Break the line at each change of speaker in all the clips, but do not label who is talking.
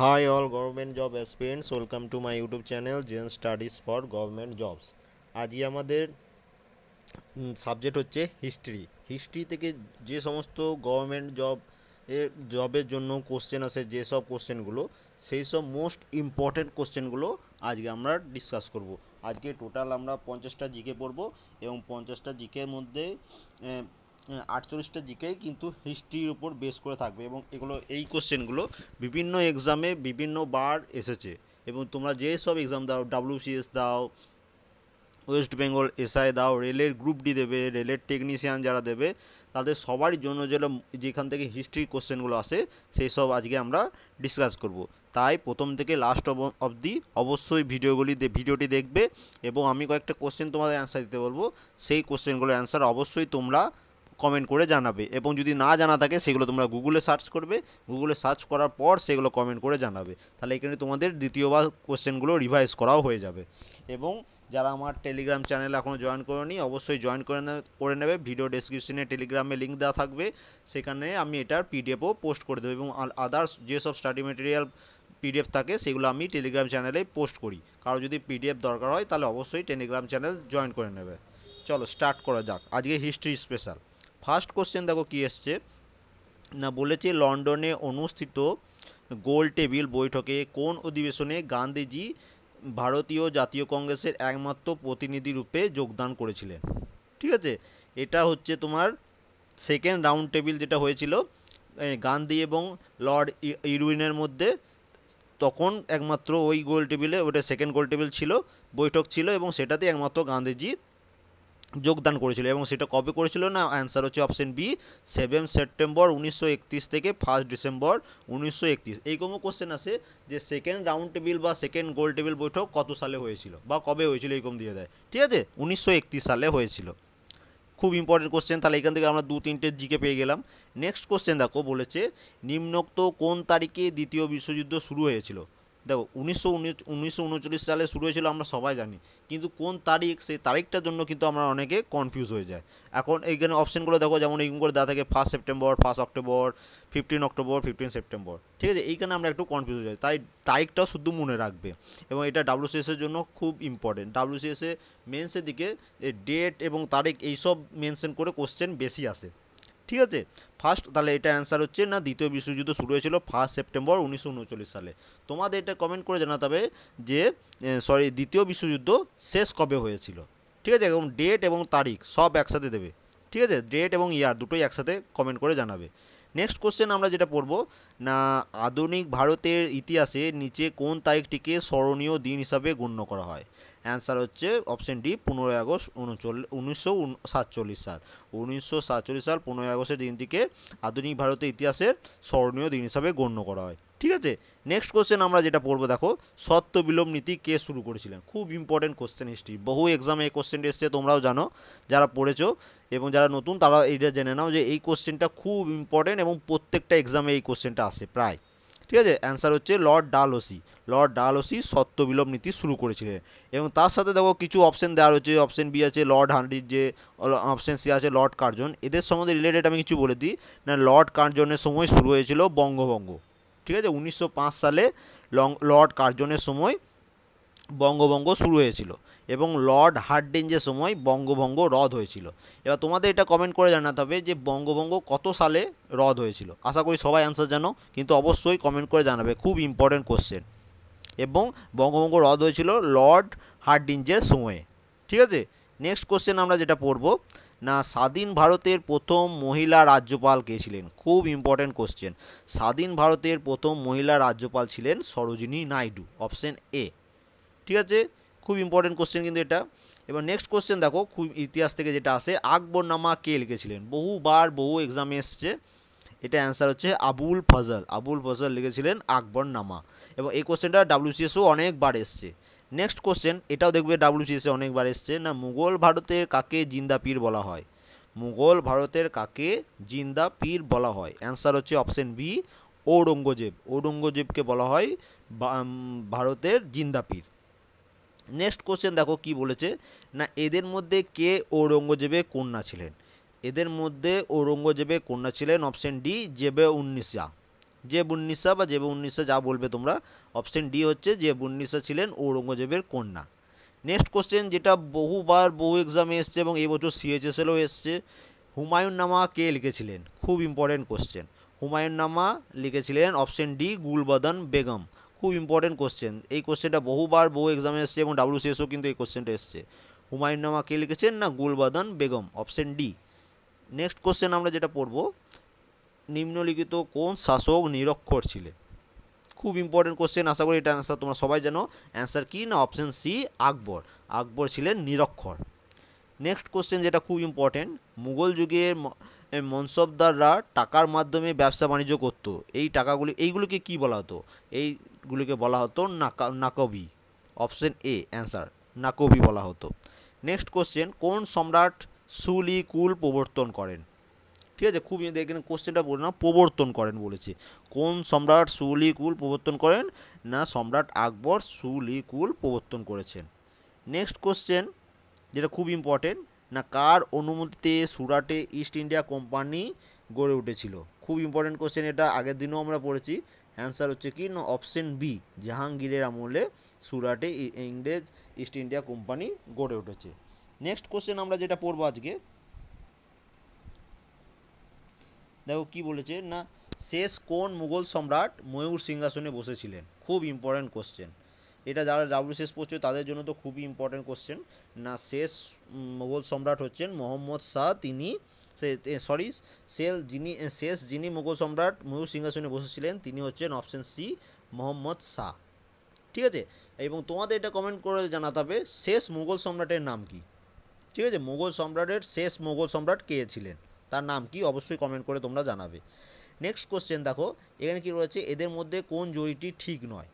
high all government job aspirants welcome to my YouTube channel Gen studies for government jobs আজই আমাদের subject হচ্ছে history history থেকে যে সমস্ত গভর্নমেন্ট জব এর জবের জন্য কোশ্চেন আসে যেসব কোশ্চেনগুলো সেই সব মোস্ট ইম্পর্টেন্ট কোশ্চেনগুলো আজকে আমরা ডিসকাস করব আজকে টোটাল আমরা পঞ্চাশটা জিকে পড়ব এবং পঞ্চাশটা জিকের মধ্যে আটচল্লিশটা জিকেই কিন্তু হিস্ট্রির উপর বেস করে থাকবে এবং এগুলো এই কোশ্চেনগুলো বিভিন্ন এক্সামে বিভিন্ন বার এসেছে এবং তোমরা যে সব এক্সাম দাও ডাব্লিউসিএস দাও ওয়েস্ট বেঙ্গল এসআই দাও রেলের গ্রুপ ডি দেবে রেলের টেকনিশিয়ান যারা দেবে তাদের সবারই জন্য যেটা যেখান থেকে হিস্ট্রি কোশ্চেনগুলো আসে সেই সব আজকে আমরা ডিসকাস করব তাই প্রথম থেকে লাস্ট অবধি অবশ্যই ভিডিওগুলি ভিডিওটি দেখবে এবং আমি কয়েকটা কোশ্চেন তোমাদের অ্যান্সার দিতে বলবো সেই কোশ্চেনগুলোর অ্যান্সার অবশ্যই তোমরা কমেন্ট করে জানাবে এবং যদি না জানা থাকে সেগুলো তোমরা গুগলে সার্চ করবে গুগলে সার্চ করার পর সেগুলো কমেন্ট করে জানাবে তাহলে এখানে তোমাদের দ্বিতীয়বার কোশ্চেনগুলো রিভাইজ করাও হয়ে যাবে এবং যারা আমার টেলিগ্রাম চ্যানেল এখনও জয়েন করেনি অবশ্যই জয়েন করে করে নেবে ভিডিও ডেসক্রিপশনে টেলিগ্রামে লিঙ্ক দেওয়া থাকবে সেখানে আমি এটার পিডিএফও পোস্ট করে দেবো এবং আদার্স যেসব স্টাডি মেটেরিয়াল পিডিএফ থাকে সেগুলো আমি টেলিগ্রাম চ্যানেলে পোস্ট করি কারো যদি পিডিএফ দরকার হয় তাহলে অবশ্যই টেলিগ্রাম চ্যানেল জয়েন করে নেবে চলো স্টার্ট করা যাক আজকে হিস্ট্রি স্পেশাল ফার্স্ট কোশ্চেন দেখো কী এসছে না বলেছে লন্ডনে অনুষ্ঠিত গোল টেবিল বৈঠকে কোন অধিবেশনে গান্ধীজি ভারতীয় জাতীয় কংগ্রেসের একমাত্র প্রতিনিধি রূপে যোগদান করেছিলেন ঠিক আছে এটা হচ্ছে তোমার সেকেন্ড রাউন্ড টেবিল যেটা হয়েছিল গান্ধী এবং লর্ড ইরউইনের মধ্যে তখন একমাত্র ওই গোল টেবিলে ওটা সেকেন্ড গোল টেবিল ছিল বৈঠক ছিল এবং সেটাতে একমাত্র গান্ধীজি যোগদান করেছিল এবং সেটা কবে করেছিল না অ্যান্সার হচ্ছে অপশন বি সেভেন সেপ্টেম্বর উনিশশো থেকে ফার্স্ট ডিসেম্বর উনিশশো একত্রিশ এইরকমও কোশ্চেন আছে যে সেকেন্ড রাউন্ড টেবিল বা সেকেন্ড গোল টেবিল বৈঠক কত সালে হয়েছিল বা কবে হয়েছিল এইরকম দিয়ে দেয় ঠিক আছে উনিশশো সালে হয়েছিল খুব ইম্পর্টেন্ট কোশ্চেন তাহলে এখান থেকে আমরা দু তিনটে জিকে পেয়ে গেলাম নেক্সট কোশ্চেন দেখো বলেছে নিম্নোক্ত কোন তারিখে দ্বিতীয় বিশ্বযুদ্ধ শুরু হয়েছিল দেখো উনিশশো উনিশশো সালে শুরু হয়েছিল আমরা সবাই জানি কিন্তু কোন তারিখ সেই তারিখটার জন্য কিন্তু আমরা অনেকে কনফিউজ হয়ে যায় এখন এইখানে অপশানগুলো দেখো যেমন এইগুলো করে দেওয়া থাকে first September first October fifteen October fifteen September ঠিক আছে এইখানে আমরা একটু কনফিউজ হয়ে যাই তাই তারিখটাও শুধু মনে রাখবে এবং এটা ডাব্লিউসিএসের জন্য খুব ইম্পর্টেন্ট ডাব্লিউসিএসে মেন্সের দিকে ডেট এবং তারিখ এইসব মেনশন করে কোশ্চেন বেশি আসে ঠিক আছে ফার্স্ট তাহলে এটা অ্যান্সার হচ্ছে না দ্বিতীয় বিশ্বযুদ্ধ শুরু হয়েছিল ফার্স্ট সেপ্টেম্বর উনিশশো সালে তোমাদের এটা কমেন্ট করে জানাতে হবে যে সরি দ্বিতীয় বিশ্বযুদ্ধ শেষ কবে হয়েছিল ঠিক আছে এবং ডেট এবং তারিখ সব একসাথে দেবে ঠিক আছে ডেট এবং ইয়ার দুটোই একসাথে কমেন্ট করে জানাবে নেক্সট কোশ্চেন আমরা যেটা পড়ব না আধুনিক ভারতের ইতিহাসে নিচে কোন তারিখটিকে স্মরণীয় দিন হিসাবে গণ্য করা হয় অ্যান্সার হচ্ছে অপশন ডি পনেরোই আগস্ট উনচল্লিশ উনিশশো সাতচল্লিশ সাল উনিশশো সাতচল্লিশ সাল পনেরোই আগস্টের দিনটিকে আধুনিক ভারতের ইতিহাসের স্মরণীয় দিন হিসাবে গণ্য করা হয় ঠিক আছে নেক্সট কোশ্চেন আমরা যেটা পড়বো দেখো সত্য বিলোম নীতি কে শুরু করেছিলেন খুব ইম্পর্টেন্ট কোশ্চেন হিস্ট্রি বহু এক্সামে এই কোশ্চেনটা এসছে তোমরাও জানো যারা পড়েছো এবং যারা নতুন তারা এইটা জেনে নাও যে এই কোশ্চেনটা খুব ইম্পর্টেন্ট এবং প্রত্যেকটা এক্সামে এই কোশ্চেনটা আসে প্রায় ঠিক আছে অ্যান্সার হচ্ছে লর্ড ওসি লর্ড ওসি সত্য বিলোম নীতি শুরু করেছিলেন এবং তার সাথে দেখো কিছু অপশন দেওয়া রয়েছে অপশন বি আছে লর্ড হান্ডির যে অপশন সি আছে লর্ড কার্জন এদের সম্বন্ধে রিলেটেড আমি কিছু বলে দিই না লর্ড কার্জনের সময় শুরু হয়েছিল বঙ্গভঙ্গ ঠিক আছে উনিশশো সালে লং লর্ড কার্জনের সময় বঙ্গভঙ্গ শুরু হয়েছিল এবং লর্ড হার্ডিঞ্জের সময় বঙ্গভঙ্গ রদ হয়েছিল এবার তোমাদের এটা কমেন্ট করে জানাতে হবে যে বঙ্গভঙ্গ কত সালে রদ হয়েছিল আশা করি সবাই অ্যান্সার জানো কিন্তু অবশ্যই কমেন্ট করে জানাবে খুব ইম্পর্টেন্ট কোশ্চেন এবং বঙ্গভঙ্গ রদ হয়েছিল লর্ড হার্ডিঞ্জের সময়ে ঠিক আছে নেক্সট কোশ্চেন আমরা যেটা পড়বো না স্বাধীন ভারতের প্রথম মহিলা রাজ্যপাল কে ছিলেন খুব ইম্পর্ট্যান্ট কোশ্চেন স্বাধীন ভারতের প্রথম মহিলা রাজ্যপাল ছিলেন সরোজিনী নাইডু অপশন এ ঠিক আছে খুব ইম্পর্ট্যান্ট কোশ্চেন কিন্তু এটা এবার নেক্সট কোশ্চেন দেখো খুব ইতিহাস থেকে যেটা আসে আকবরনামা কে লিখেছিলেন বহুবার বহু এক্সামে এসছে এটা অ্যান্সার হচ্ছে আবুল ফজল আবুল ফজল লিখেছিলেন আকবরনামা এবং এই কোশ্চেনটা ডাব্লিউসিএসও অনেকবার এসছে নেক্সট কোশ্চেন এটাও দেখবে ডাব্লিউসিএসে অনেকবার এসছে না মুঘল ভারতের কাকে জিন্দা পীর বলা হয় মুঘল ভারতের কাকে জিন্দা পীর বলা হয় অ্যান্সার হচ্ছে অপশন বি ঔরঙ্গজেব ঔরঙ্গজেবকে বলা হয় ভারতের জিন্দা পীর নেক্সট কোশ্চেন দেখো কি বলেছে না এদের মধ্যে কে ঔরঙ্গজেবের কন্যা ছিলেন এদের মধ্যে ঔরঙ্গজেবের কন্যা ছিলেন অপশন ডি জেবে উন্নিশা যে বুন্নিসা বা যে বুন্নিসা যা বলবে তোমরা অপশন ডি হচ্ছে যে বুন্নিসা ছিলেন ঔরঙ্গজেবের কন্যা নেক্সট কোশ্চেন যেটা বহুবার বহু এক্সামে এসছে এবং এবছর সিএচএসএলও এসছে হুমায়ুন নামা কে লিখেছিলেন খুব ইম্পর্টেন্ট কোশ্চেন হুমায়ুন নামা লিখেছিলেন অপশন ডি গুলবাদান বেগম খুব ইম্পর্টেন্ট কোশ্চেন এই কোশ্চেনটা বহুবার বহু এক্সামে এসছে এবং ডাব্লিউসিএসও কিন্তু এই কোশ্চেনটা এসছে হুমায়ুন নামা কে লিখেছেন না Gulbadan Begum option D next question আমরা যেটা পড়বো নিম্নলিখিত কোন শাসক নিরক্ষর ছিলেন খুব ইম্পর্টেন্ট কোশ্চেন আশা করি এটা অ্যান্সার তোমরা সবাই জানো অ্যান্সার কি না অপশন সি আকবর আকবর ছিলেন নিরক্ষর নেক্সট কোশ্চেন যেটা খুব ইম্পর্টেন্ট মুঘল যুগে মনসবদাররা টাকার মাধ্যমে ব্যবসা বাণিজ্য করতো এই টাকাগুলি এইগুলিকে কি বলা হতো এইগুলিকে বলা হতো নাকা নাকবি অপশান এ অ্যান্সার নাকবি বলা হতো নেক্সট কোশ্চেন কোন সম্রাট সুলি কুল প্রবর্তন করেন ঠিক আছে খুব এখানে কোশ্চেনটা বলে না প্রবর্তন করেন বলেছে কোন সম্রাট সুলিকুল প্রবর্তন করেন না সম্রাট আকবর সুলিকুল প্রবর্তন করেছেন নেক্সট কোশ্চেন যেটা খুব ইম্পর্টেন্ট না কার অনুমতিতে সুরাটে ইস্ট ইন্ডিয়া কোম্পানি গড়ে উঠেছিল খুব ইম্পর্টেন্ট কোশ্চেন এটা আগের দিনও আমরা পড়েছি অ্যান্সার হচ্ছে কি না অপশন বি জাহাঙ্গীরের আমলে সুরাটে ইংরেজ ইস্ট ইন্ডিয়া কোম্পানি গড়ে উঠেছে নেক্সট কোশ্চেন আমরা যেটা পড়বো আজকে দেখো কি বলেছে না শেষ কোন মুঘল সম্রাট ময়ূর সিংহাসনে বসেছিলেন খুব ইম্পর্ট্যান্ট কোশ্চেন এটা যারা ডাব্লিউ শেষ পড়ছে তাদের জন্য তো খুবই ইম্পর্ট্যান্ট কোশ্চেন না শেষ মোগল সম্রাট হচ্ছেন মোহাম্মদ শাহ তিনি সরি সেল যিনি শেষ যিনি মোগল সম্রাট ময়ূর সিংহাসনে বসেছিলেন তিনি হচ্ছেন অপশন সি মোহাম্মদ শাহ ঠিক আছে এবং তোমাদের এটা কমেন্ট করে জানাতে হবে শেষ মুঘল সম্রাটের নাম কি ঠিক আছে মোগল সম্রাটের শেষ মুঘল সম্রাট কে ছিলেন তার নাম কি অবশ্যই কমেন্ট করে তোমরা জানাবে নেক্সট কোশ্চেন দেখো এখানে কি রয়েছে এদের মধ্যে কোন জরিটি ঠিক নয়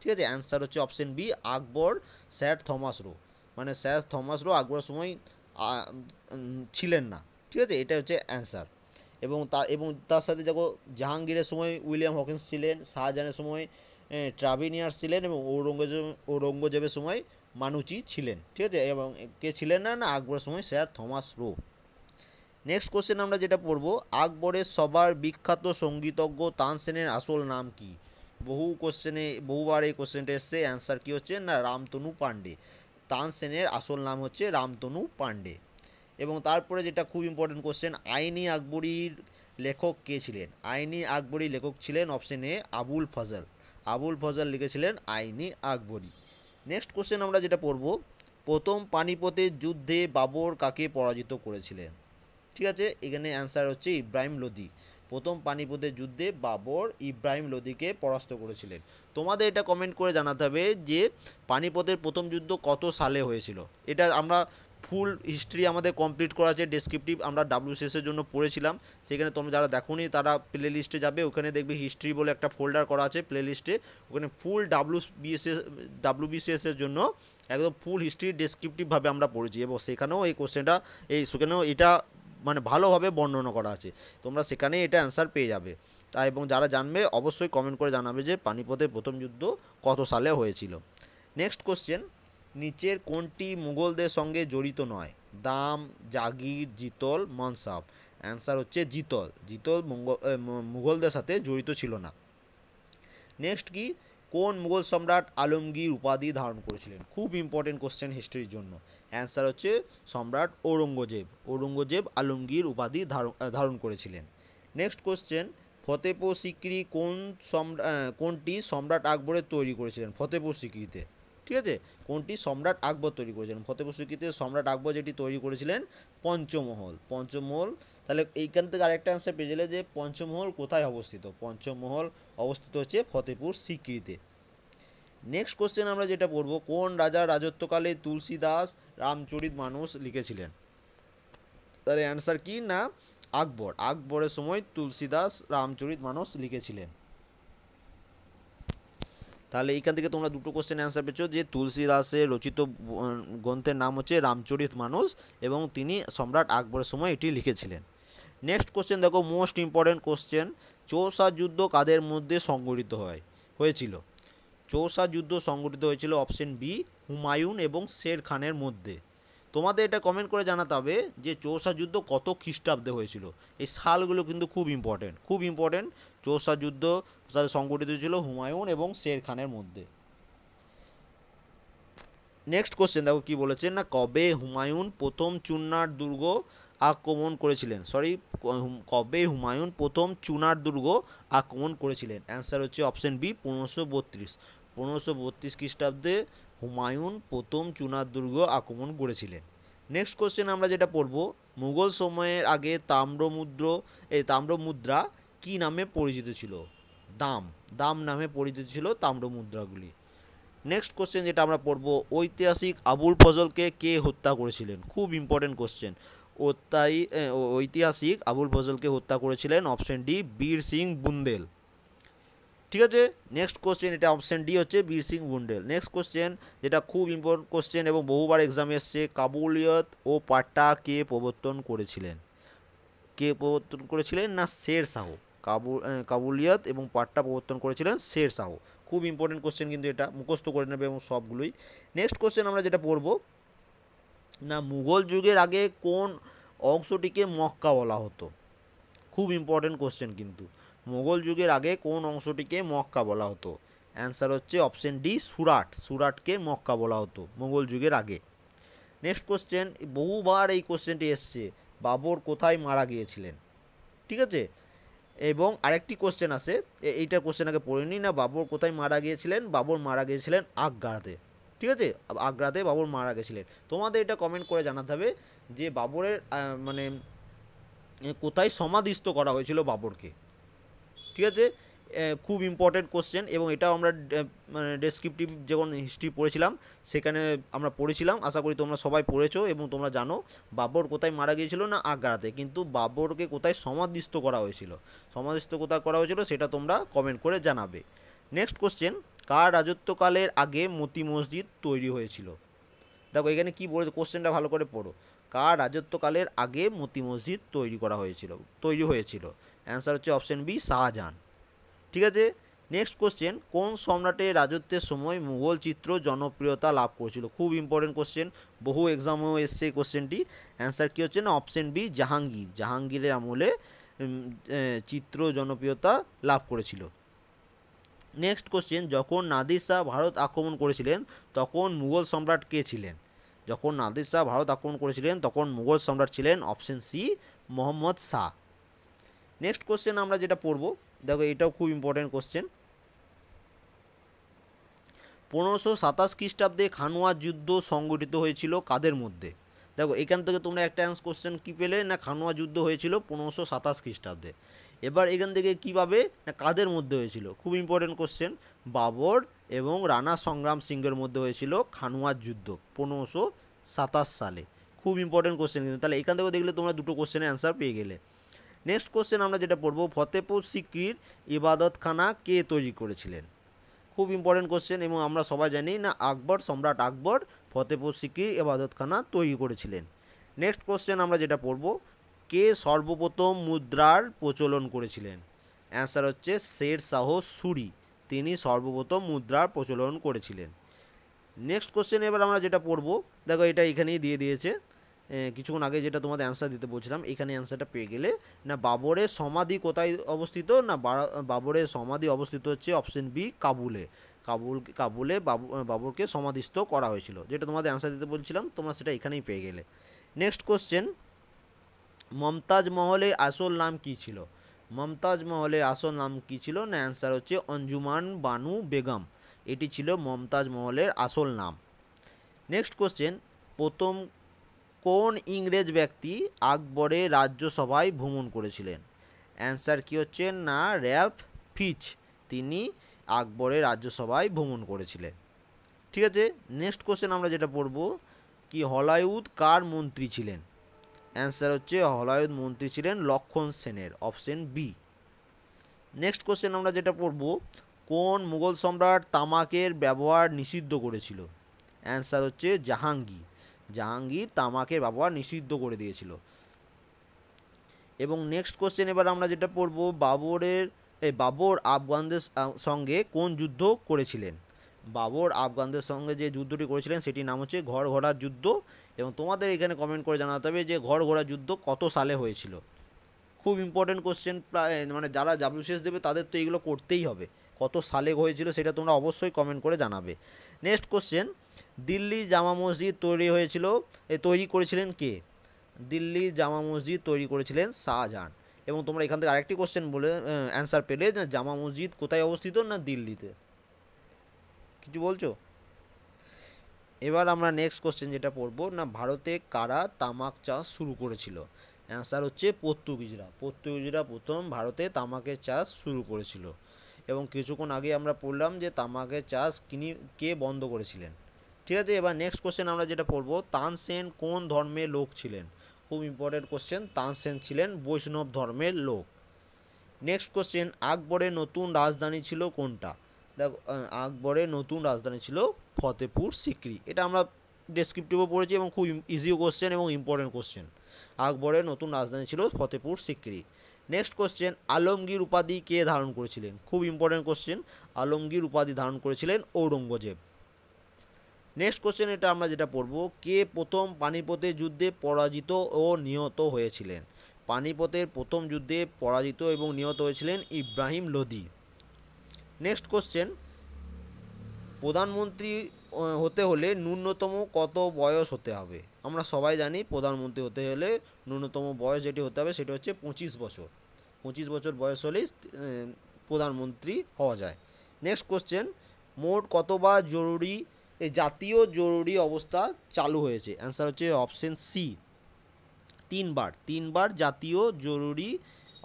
ঠিক আছে অ্যান্সার হচ্ছে option B Akbar Sir Thomas Roe মানে স্যার থমাস রো আকবরের সময় ছিলেন না ঠিক আছে এটা হচ্ছে অ্যান্সার এবং তা এবং তার সাথে দেখো জাহাঙ্গীরের সময় উইলিয়াম হকিন্স ছিলেন শাহজাহানের সময় ট্রাভিনিয়ার ছিলেন এবং ঔরঙ্গজেব ঔরঙ্গজেবের সময় মানুচি ছিলেন ঠিক আছে এবং কে ছিলেন না না আকবরের সময় Sir Thomas Roe next question আমরা যেটা পড়ব আকবরের সবার বিখ্যাত সঙ্গীতজ্ঞ তানসেনের আসল নাম কি বহু কোশ্চেনে বহুবার এই কোশ্চেনটা এসছে অ্যান্সার কী হচ্ছে না রামতনু পাণ্ডে তানসেনের আসল নাম হচ্ছে রামতনু পাণ্ডে এবং তারপরে যেটা খুব ইম্পর্টেন্ট কোশ্চেন আইনি আকবরীর লেখক কে ছিলেন আইনি আকবরী লেখক ছিলেন অপশানে আবুল ফজল আবুল ফজল লিখেছিলেন আইনি আকবরী নেক্সট কোশ্চেন আমরা যেটা পড়ব প্রথম পানিপতের যুদ্ধে বাবর কাকে পরাজিত করেছিলেন ঠিক আছে এখানে অ্যান্সার হচ্ছে ইব্রাহিম লোদি প্রথম পানিপথের যুদ্ধে বাবর ইব্রাহিম লোদিকে পরাস্ত করেছিলেন তোমাদের এটা কমেন্ট করে জানাতে হবে যে পানিপথের প্রথম যুদ্ধ কত সালে হয়েছিল এটা আমরা ফুল হিস্ট্রি আমাদের কমপ্লিট করা আছে ডেসক্রিপটিভ আমরা ডাব্লিউসিএসের জন্য পড়েছিলাম সেখানে তোমরা যারা দেখোনি তারা প্লে লিস্টে যাবে ওখানে দেখবে হিস্ট্রি বলে একটা ফোল্ডার করা আছে প্লে লিস্টে ওখানে ফুল ডাব্লিউ বিএসএস ডাব্লিউ বিসিএসের জন্য একদম ফুল হিস্ট্রি ডেসক্রিপটিভভাবে আমরা পড়েছি এবং সেখানেও এই কোশ্চেনটা এই সেখানেও এটা মানে ভালোভাবে বর্ণনা করা আছে তোমরা সেখানেই এটা অ্যান্সার পেয়ে যাবে তা এবং যারা জানবে অবশ্যই কমেন্ট করে জানাবে যে পানিপথের প্রথম যুদ্ধ কত সালে হয়েছিল নেক্সট কোশ্চেন নিচের কোনটি মুঘলদের সঙ্গে জড়িত নয় দাম জাগির জিতল মনসাব অ্যান্সার হচ্ছে জিতল জিতল মুঘলদের সাথে জড়িত ছিল না নেক্সট কি কোন মুঘল সম্রাট আলমগীর উপাধি ধারণ করেছিলেন খুব ইম্পর্টেন্ট কোশ্চেন হিস্ট্রির জন্য অ্যান্সার হচ্ছে সম্রাট ঔরঙ্গজেব ঔরঙ্গজেব আলমগীর উপাধি ধারণ করেছিলেন নেক্সট কোশ্চেন ফতেপুর সিক্রি কোন সম্রাট কোনটি সম্রাট আকবরের তৈরি করেছিলেন ফতেপুর সিক্রিতে ঠিক আছে কোনটি সম্রাট আকবর তৈরি করেছিলেন ফতেপুর সিক্রিতে সম্রাট আকবর যেটি তৈরি করেছিলেন পঞ্চমহল পঞ্চমহল তাহলে এইখান থেকে আরেকটা অ্যান্সার পেয়ে গেলে যে পঞ্চমহল কোথায় অবস্থিত পঞ্চমহল অবস্থিত হচ্ছে ফতেপুর সিক্রিতে নেক্সট কোশ্চেন আমরা যেটা পড়ব কোন রাজার রাজত্বকালে তুলসী দাস রামচরিত মানুষ লিখেছিলেন তাহলে অ্যান্সার কি না আকবর আকবরের সময় তুলসীদাস রামচরিত মানুষ লিখেছিলেন তাহলে এইখান থেকে তোমরা দুটো কোশ্চেন অ্যান্সার পেয়েছো যে তুলসী দাসের রচিত গ্রন্থের নাম হচ্ছে রামচরিত মানুষ এবং তিনি সম্রাট আকবরের সময় এটি লিখেছিলেন নেক্সট কোশ্চেন দেখো মোস্ট ইম্পর্টেন্ট কোশ্চেন চৌসা যুদ্ধ কাদের মধ্যে সংগঠিত হয় হয়েছিল চৌসা যুদ্ধ সংগঠিত হয়েছিল অপশন বি হুমায়ুন এবং শের খানের মধ্যে তোমাদের এটা কমেন্ট করে জানাতে হবে যে চৌষা যুদ্ধ কত খ্রিস্টাব্দে হয়েছিল এই সালগুলো কিন্তু খুব ইম্পর্টেন্ট খুব ইম্পর্টেন্ট চৌষা যুদ্ধ তাদের সংগঠিত ছিল হুমায়ুন এবং শের খানের মধ্যে নেক্সট কোশ্চেন দেখো কি বলেছে না কবে হুমায়ুন প্রথম চুন্নার দুর্গ আক্রমণ করেছিলেন সরি কবে হুমায়ুন প্রথম চুনার দুর্গ আক্রমণ করেছিলেন অ্যান্সার হচ্ছে অপশন বি পনেরোশো বত্রিশ পনেরোশো বত্রিশ খ্রিস্টাব্দে হুমায়ুন প্রথম চুনার দুর্গ আক্রমণ করেছিলেন নেক্সট কোশ্চেন আমরা যেটা পড়ব মুঘল সময়ের আগে তাম্রমুদ্র এই তাম্রমুদ্রা কি নামে পরিচিত ছিল দাম দাম নামে পরিচিত ছিল তাম্রমুদ্রাগুলি নেক্সট কোশ্চেন যেটা আমরা পড়ব ঐতিহাসিক আবুল ফজলকে কে হত্যা করেছিলেন খুব ইম্পর্টেন্ট কোশ্চেন ওত্তাই ঐতিহাসিক আবুল ফজলকে হত্যা করেছিলেন অপশন ডি বীর সিং বুন্দেল ঠিক আছে নেক্সট কোশ্চেন এটা অপশান ডি হচ্ছে বীর সিং বুন্ডেল নেক্সট কোশ্চেন যেটা খুব ইম্পর্টেন্ট কোশ্চেন এবং বহুবার এক্সামে এসছে কাবুলিয়ত ও পাট্টা কে প্রবর্তন করেছিলেন কে প্রবর্তন করেছিলেন না শের শাহ কাবু কাবুলিয়ত এবং পাট্টা প্রবর্তন করেছিলেন শের শাহ খুব ইম্পর্টেন্ট কোশ্চেন কিন্তু এটা মুখস্থ করে নেবে এবং সবগুলোই নেক্সট কোশ্চেন আমরা যেটা পড়ব না মুঘল যুগের আগে কোন অংশটিকে মক্কা বলা হতো খুব ইম্পর্টেন্ট কোশ্চেন কিন্তু মোগল যুগের আগে কোন অংশটিকে মক্কা বলা হতো অ্যান্সার হচ্ছে অপশন ডি সুরাট সুরাটকে মক্কা বলা হতো মোগল যুগের আগে নেক্সট কোশ্চেন বহুবার এই কোশ্চেনটি এসছে বাবর কোথায় মারা গিয়েছিলেন ঠিক আছে এবং আরেকটি কোশ্চেন আছে এইটা কোশ্চেন আগে পড়ে নিই না বাবর কোথায় মারা গিয়েছিলেন বাবর মারা গিয়েছিলেন আগ্রাতে ঠিক আছে আগ্রাতে বাবর মারা গেছিলেন তোমাদের এটা কমেন্ট করে জানাতে হবে যে বাবরের মানে কোথায় সমাধিস্থ করা হয়েছিল বাবরকে ঠিক আছে খুব ইম্পর্টেন্ট কোশ্চেন এবং এটাও আমরা মানে ডেসক্রিপটিভ যখন হিস্ট্রি পড়েছিলাম সেখানে আমরা পড়েছিলাম আশা করি তোমরা সবাই পড়েছো এবং তোমরা জানো বাবর কোথায় মারা গিয়েছিল না আগ্রাতে কিন্তু বাবরকে কোথায় সমাধিস্থ করা হয়েছিল সমাধিস্থ কোথায় করা হয়েছিল সেটা তোমরা কমেন্ট করে জানাবে নেক্সট কোশ্চেন কার রাজত্বকালের আগে মতি মসজিদ তৈরি হয়েছিল দেখো এখানে কী বলেছে কোশ্চেনটা ভালো করে পড়ো কার রাজত্বকালের আগে মতি মসজিদ তৈরি করা হয়েছিল তৈরি হয়েছিল অ্যান্সার হচ্ছে অপশন বি শাহজাহান ঠিক আছে নেক্সট কোশ্চেন কোন সম্রাটের রাজত্বের সময় মুঘল চিত্র জনপ্রিয়তা লাভ করেছিল খুব ইম্পর্টেন্ট কোশ্চেন বহু এক্সামেও এসছে এই কোশ্চেনটি অ্যান্সার কী হচ্ছে না অপশন বি জাহাঙ্গীর জাহাঙ্গীরের আমলে চিত্র জনপ্রিয়তা লাভ করেছিল নেক্সট কোশ্চেন যখন নাদির শাহ ভারত আক্রমণ করেছিলেন তখন মুঘল সম্রাট কে ছিলেন যখন নাদির শাহ ভারত আক্রমণ করেছিলেন তখন মুঘল সম্রাট ছিলেন option C Mohammad Shah next question আমরা যেটা পড়বো দেখো এটাও খুব ইম্পর্টেন্ট কোশ্চেন পনেরোশো সাতাশ খ্রিস্টাব্দে খানোয়া যুদ্ধ সংগঠিত হয়েছিল কাদের মধ্যে দেখো এখান থেকে তোমরা একটা অ্যান্স কোশ্চেন কী পেলে না খানোয়া যুদ্ধ হয়েছিল পনেরোশো সাতাশ খ্রিস্টাব্দে এবার এখান থেকে কীভাবে না কাদের মধ্যে হয়েছিল খুব ইম্পর্টেন্ট কোশ্চেন বাবর এবং রানা সংগ্রাম সিংহের মধ্যে হয়েছিল খানোয়ার যুদ্ধ পনেরোশো সাতাশ সালে খুব ইম্পর্টেন্ট কোশ্চেন কিন্তু তাহলে এখান থেকে দেখলে তোমরা দুটো কোশ্চেনের অ্যান্সার পেয়ে গেলে নেক্সট কোশ্চেন আমরা যেটা পড়বো ফতেপুর সিক্রির ইবাদতখানা কে তৈরি করেছিলেন খুব ইম্পর্টেন্ট কোশ্চেন এবং আমরা সবাই জানি না আকবর সম্রাট আকবর ফতেপুর সিকি এবাদতখানা তৈরি করেছিলেন নেক্সট কোশ্চেন আমরা যেটা পড়ব কে সর্বপ্রথম মুদ্রার প্রচলন করেছিলেন অ্যান্সার হচ্ছে শের শাহ সুরি তিনি সর্বপ্রথম মুদ্রার প্রচলন করেছিলেন নেক্সট কোশ্চেন এবার আমরা যেটা পড়ব দেখো এটা এখানেই দিয়ে দিয়েছে কিছুক্ষণ আগে যেটা তোমাদের অ্যান্সার দিতে বলছিলাম এখানে অ্যান্সারটা পেয়ে গেলে না বাবরের সমাধি কোথায় অবস্থিত না বাবরের সমাধি অবস্থিত হচ্ছে অপশন বি কাবুলে কাবুল কাবুলে বাবু বাবরকে সমাধিস্থ করা হয়েছিল যেটা তোমাদের অ্যান্সার দিতে বলছিলাম তোমার সেটা এখানেই পেয়ে গেলে নেক্সট কোশ্চেন মমতাজ মহলের আসল নাম কি ছিল মমতাজ মহলের আসল নাম কি ছিল না অ্যান্সার হচ্ছে অঞ্জুমান বানু বেগম এটি ছিল মমতাজ মহলের আসল নাম নেক্সট কোশ্চেন প্রথম কোন ইংরেজ ব্যক্তি আকবরে রাজ্যসভায় ভ্রমণ করেছিলেন অ্যান্সার কী হচ্ছে না র্যালফ ফিচ তিনি আকবরে রাজ্যসভায় ভ্রমণ করেছিলেন ঠিক আছে নেক্সট কোশ্চেন আমরা যেটা পড়ব কি হলায়ুদ কার মন্ত্রী ছিলেন অ্যান্সার হচ্ছে হলায়ুদ মন্ত্রী ছিলেন লক্ষণ সেনের অপশন বি নেক্সট কোশ্চেন আমরা যেটা পড়ব কোন মুঘল সম্রাট তামাকের ব্যবহার নিষিদ্ধ করেছিল অ্যান্সার হচ্ছে জাহাঙ্গীর জাহাঙ্গীর তামাকের ব্যবহার নিষিদ্ধ করে দিয়েছিল এবং নেক্সট কোশ্চেন এবার আমরা যেটা পড়ব বাবরের এই বাবর আফগানদের সঙ্গে কোন যুদ্ধ করেছিলেন বাবর আফগানদের সঙ্গে যে যুদ্ধটি করেছিলেন সেটির নাম হচ্ছে ঘর ঘোড়ার যুদ্ধ এবং তোমাদের এখানে কমেন্ট করে জানাতে হবে যে ঘর ঘোড়ার যুদ্ধ কত সালে হয়েছিল খুব ইম্পর্টেন্ট কোশ্চেন প্রায় মানে যারা ডাব্লিউসিএস দেবে তাদের তো এগুলো করতেই হবে কত সালে হয়েছিল সেটা তোমরা অবশ্যই কমেন্ট করে জানাবে নেক্সট কোশ্চেন দিল্লি জামা মসজিদ তৈরি হয়েছিল এ তৈরি করেছিলেন কে দিল্লি জামা মসজিদ তৈরি করেছিলেন শাহজাহান এবং তোমরা এখান থেকে আরেকটি কোশ্চেন বলে অ্যান্সার পেলে যে জামা মসজিদ কোথায় অবস্থিত না দিল্লিতে কিছু বলছো এবার আমরা নেক্সট কোশ্চেন যেটা পড়ব না ভারতে কারা তামাক চাষ শুরু করেছিল অ্যান্সার হচ্ছে পর্তুগিজরা পর্তুগিজরা প্রথম ভারতে তামাকের চাষ শুরু করেছিল এবং কিছুক্ষণ আগে আমরা পড়লাম যে তামাকের চাষ কিনি কে বন্ধ করেছিলেন ঠিক আছে এবার নেক্সট কোশ্চেন আমরা যেটা পড়ব তানসেন কোন ধর্মের লোক ছিলেন খুব ইম্পর্টেন্ট কোশ্চেন তানসেন ছিলেন বৈষ্ণব ধর্মের লোক নেক্সট কোশ্চেন আকবরের নতুন রাজধানী ছিল কোনটা দেখো আকবরের নতুন রাজধানী ছিল ফতেপুর সিক্রি এটা আমরা ডেসক্রিপটিভও পড়েছি এবং খুব ইজিও কোশ্চেন এবং ইম্পর্টেন্ট কোশ্চেন আকবরের নতুন রাজধানী ছিল ফতেপুর সিক্রি নেক্সট কোশ্চেন আলমগীর উপাধি কে ধারণ করেছিলেন খুব ইম্পর্টেন্ট কোশ্চেন আলমগীর উপাধি ধারণ করেছিলেন ঔরঙ্গজেব নেক্সট কোশ্চেন এটা আমরা যেটা পড়বো কে প্রথম পানিপথের যুদ্ধে পরাজিত ও নিহত হয়েছিলেন পানিপথের প্রথম যুদ্ধে পরাজিত এবং নিহত হয়েছিলেন ইব্রাহিম লোদি নেক্সট কোশ্চেন প্রধানমন্ত্রী হতে হলে ন্যূনতম কত বয়স হতে হবে আমরা সবাই জানি প্রধানমন্ত্রী হতে হলে ন্যূনতম বয়স যেটি হতে হবে সেটি হচ্ছে পঁচিশ বছর পঁচিশ বছর বয়স হলেই প্রধানমন্ত্রী হওয়া যায় নেক্সট কোশ্চেন মোট কতবার জরুরি জাতীয় জরুরি অবস্থা চালু হয়েছে অ্যান্সার হচ্ছে অপশন সি তিনবার তিনবার জাতীয় জরুরি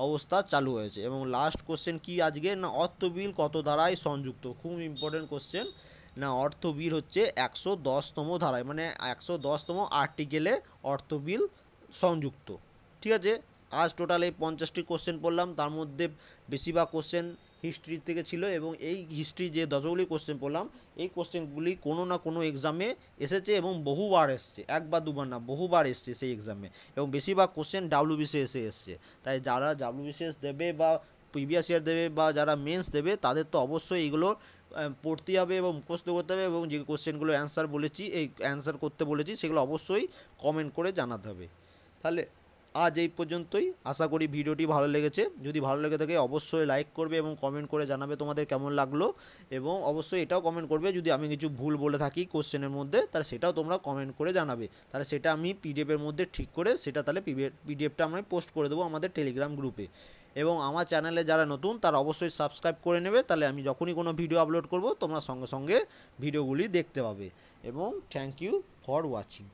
অবস্থা চালু হয়েছে এবং লাস্ট কোশ্চেন কি আজকে না অর্থ বিল কত দ্বারাই সংযুক্ত খুব ইম্পর্টেন্ট কোশ্চেন না অর্থবিল হচ্ছে একশো দশতম ধারায় মানে একশো দশতম আর্টিকেলে অর্থবিল সংযুক্ত ঠিক আছে আজ টোটাল এই পঞ্চাশটি কোশ্চেন পড়লাম তার মধ্যে বেশিরভাগ কোশ্চেন হিস্ট্রি থেকে ছিল এবং এই হিস্ট্রি যে দশগুলি কোশ্চেন পড়লাম এই কোশ্চেনগুলি কোনো না কোনো এক্সামে এসেছে এবং বহুবার এসছে একবার দুবার না বহুবার এসছে সেই এক্সামে এবং বেশিরভাগ কোশ্চেন এসে এসছে তাই যারা ডাব্লিউবিসিএস দেবে বা প্রিভিয়াস ইয়ার দেবে বা যারা মেন্স দেবে তাদের তো অবশ্যই এগুলো পড়তে হবে এবং মুখস্থ করতে হবে এবং যে কোশ্চেনগুলো অ্যান্সার বলেছি এই অ্যান্সার করতে বলেছি সেগুলো অবশ্যই কমেন্ট করে জানাতে হবে তাহলে আজ এই পর্যন্তই আশা করি ভিডিওটি ভালো লেগেছে যদি ভালো লেগে থাকে অবশ্যই লাইক করবে এবং কমেন্ট করে জানাবে তোমাদের কেমন লাগলো এবং অবশ্যই এটাও কমেন্ট করবে যদি আমি কিছু ভুল বলে থাকি কোশ্চেনের মধ্যে তাহলে সেটাও তোমরা কমেন্ট করে জানাবে তাহলে সেটা আমি পিডিএফের মধ্যে ঠিক করে সেটা তাহলে পিডিএফটা আমি পোস্ট করে দেবো আমাদের টেলিগ্রাম গ্রুপে এবং আমার চ্যানেলে যারা নতুন তারা অবশ্যই সাবস্ক্রাইব করে নেবে তাহলে আমি যখনই কোনো ভিডিও আপলোড করব তোমরা সঙ্গে সঙ্গে ভিডিওগুলি দেখতে পাবে এবং থ্যাংক ইউ ফর ওয়াচিং